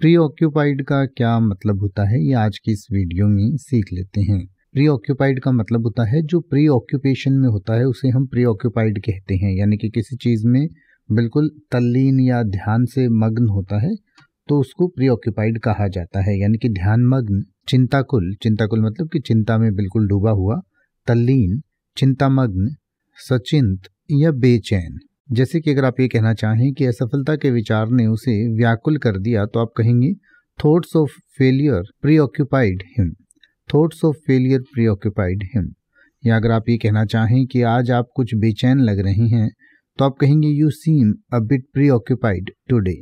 pre occupied का क्या मतलब होता है ये आज की इस वीडियो में सीख लेते हैं प्री ऑक्यूपाइड का मतलब होता है जो प्री ऑक्यूपेशन में होता है उसे हम प्री ऑक्यूपाइड कहते हैं यानी कि किसी चीज़ में बिल्कुल तल्लीन या ध्यान से मग्न होता है तो उसको प्री ऑक्यूपाइड कहा जाता है यानी कि ध्यान मग्न चिंताकुल चिंताकुल मतलब कि चिंता में बिल्कुल डूबा हुआ तल्लीन चिंतामग्न सचिंत या बेचैन जैसे कि अगर आप ये कहना चाहें कि असफलता के विचार ने उसे व्याकुल कर दिया तो आप कहेंगे thoughts of failure preoccupied him thoughts of failure preoccupied him या अगर आप ये कहना चाहें कि आज आप कुछ बेचैन लग रहे हैं तो आप कहेंगे you seem a bit preoccupied today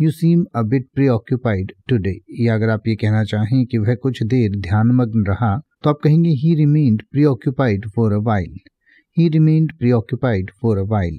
you seem a bit preoccupied today या अगर आप ये कहना चाहें कि वह कुछ देर ध्यानमग्न रहा तो आप कहेंगे he remained preoccupied for a while he remained preoccupied for a while